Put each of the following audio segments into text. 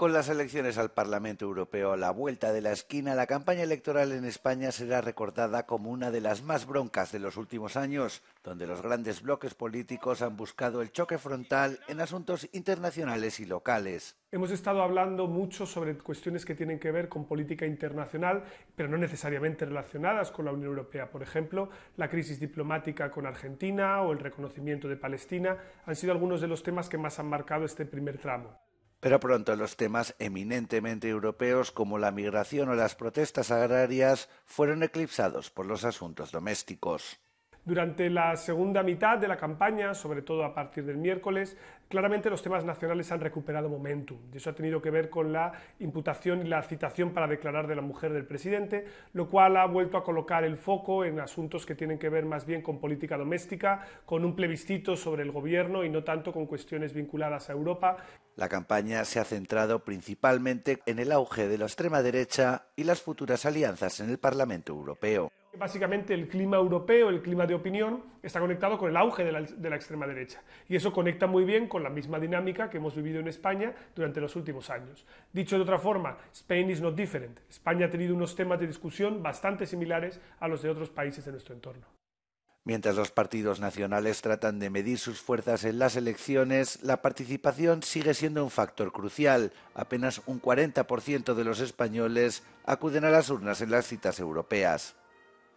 Con las elecciones al Parlamento Europeo a la vuelta de la esquina, la campaña electoral en España será recordada como una de las más broncas de los últimos años, donde los grandes bloques políticos han buscado el choque frontal en asuntos internacionales y locales. Hemos estado hablando mucho sobre cuestiones que tienen que ver con política internacional, pero no necesariamente relacionadas con la Unión Europea. Por ejemplo, la crisis diplomática con Argentina o el reconocimiento de Palestina han sido algunos de los temas que más han marcado este primer tramo. Pero pronto los temas eminentemente europeos como la migración o las protestas agrarias fueron eclipsados por los asuntos domésticos. Durante la segunda mitad de la campaña, sobre todo a partir del miércoles, claramente los temas nacionales han recuperado momentum. Y eso ha tenido que ver con la imputación y la citación para declarar de la mujer del presidente, lo cual ha vuelto a colocar el foco en asuntos que tienen que ver más bien con política doméstica, con un plebiscito sobre el gobierno y no tanto con cuestiones vinculadas a Europa. La campaña se ha centrado principalmente en el auge de la extrema derecha y las futuras alianzas en el Parlamento Europeo. Básicamente el clima europeo, el clima de opinión, está conectado con el auge de la, extrema derecha. Y eso conecta muy bien con la misma dinámica que hemos vivido en España durante los últimos años. Dicho de otra forma, Spain is not different. España ha tenido unos temas de discusión bastante similares a los de otros países de nuestro entorno. Mientras los partidos nacionales tratan de medir sus fuerzas en las elecciones, la participación sigue siendo un factor crucial. Apenas un 40% de los españoles acuden a las urnas en las citas europeas.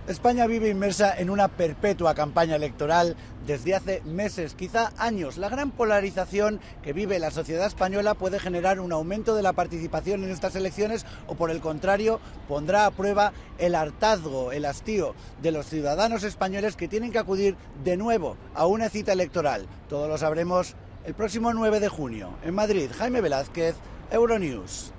España vive inmersa en una perpetua campaña electoral desde hace meses, quizá años. La gran polarización que vive la sociedad española puede generar un aumento de la participación en estas elecciones o por el contrario pondrá a prueba el hartazgo, el hastío de los ciudadanos españoles que tienen que acudir de nuevo a una cita electoral. Todo lo sabremos el próximo 9 de junio en Madrid. Jaime Velázquez, Euronews.